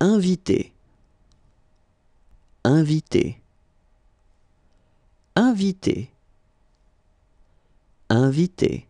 invité, invité, invité, invité.